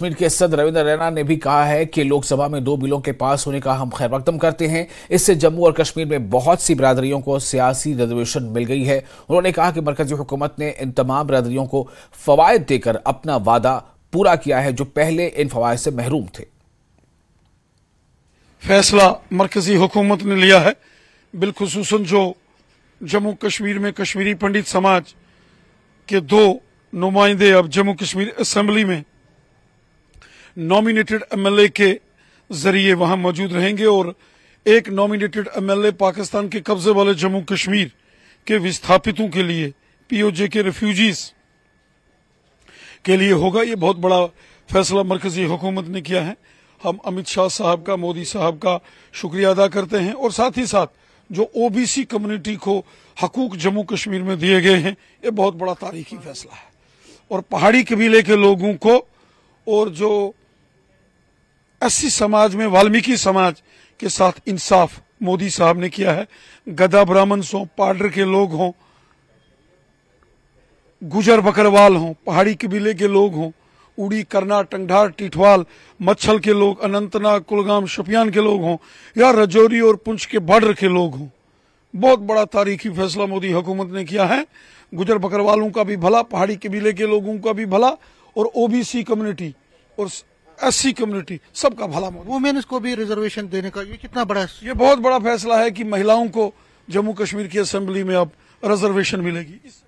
कश्मीर के सदर रविंद्र रैना ने भी कहा है कि लोकसभा में दो बिलों के पास होने का हम खैर मकदम करते हैं इससे जम्मू और कश्मीर में बहुत सी बरादरियों को सियासी रिजर्वेशन मिल गई है उन्होंने कहा कि मरकजी हुकूमत ने इन तमाम बरादरियों को फवायद देकर अपना वादा पूरा किया है जो पहले इन फवायद से महरूम थे फैसला मरकजी हुकूमत ने लिया है बिलखसूस जो जम्मू कश्मीर में कश्मीरी पंडित समाज के दो नुमाइंदे अब जम्मू कश्मीर असम्बली में नॉमिनेटेड एमएलए के जरिए वहां मौजूद रहेंगे और एक नॉमिनेटेड एमएलए पाकिस्तान के कब्जे वाले जम्मू कश्मीर के विस्थापितों के लिए पीओजे के रेफ्यूजीज के लिए होगा ये बहुत बड़ा फैसला मरकजी हुकूमत ने किया है हम अमित शाह साहब का मोदी साहब का शुक्रिया अदा करते हैं और साथ ही साथ जो ओबीसी कम्युनिटी को हकूक जम्मू कश्मीर में दिए गए हैं ये बहुत बड़ा तारीखी फैसला है और पहाड़ी कबीले के लोगों को और जो ऐसी समाज में वाल्मीकि समाज के साथ इंसाफ मोदी साहब ने किया है गदा ब्राह्मण हो पाडर के लोग हों गुजर बकरवाल हों पहाड़ी कबीले के लोग हों उड़ी करना टंगधार टिठवाल मच्छल के लोग अनंतनाग कुलगाम शपियान के लोग हों या रजौरी और पुंछ के बॉर्डर के लोग हों बहुत बड़ा तारीखी फैसला मोदी हुकूमत ने किया है गुजर बकरवालों का भी भला पहाड़ी कबीले के लोगों का भी भला और ओबीसी कम्युनिटी और एससी कम्युनिटी सबका भला वुमेन्स को भी रिजर्वेशन देने का ये कितना बड़ा ये बहुत बड़ा फैसला है कि महिलाओं को जम्मू कश्मीर की असेंबली में अब रिजर्वेशन मिलेगी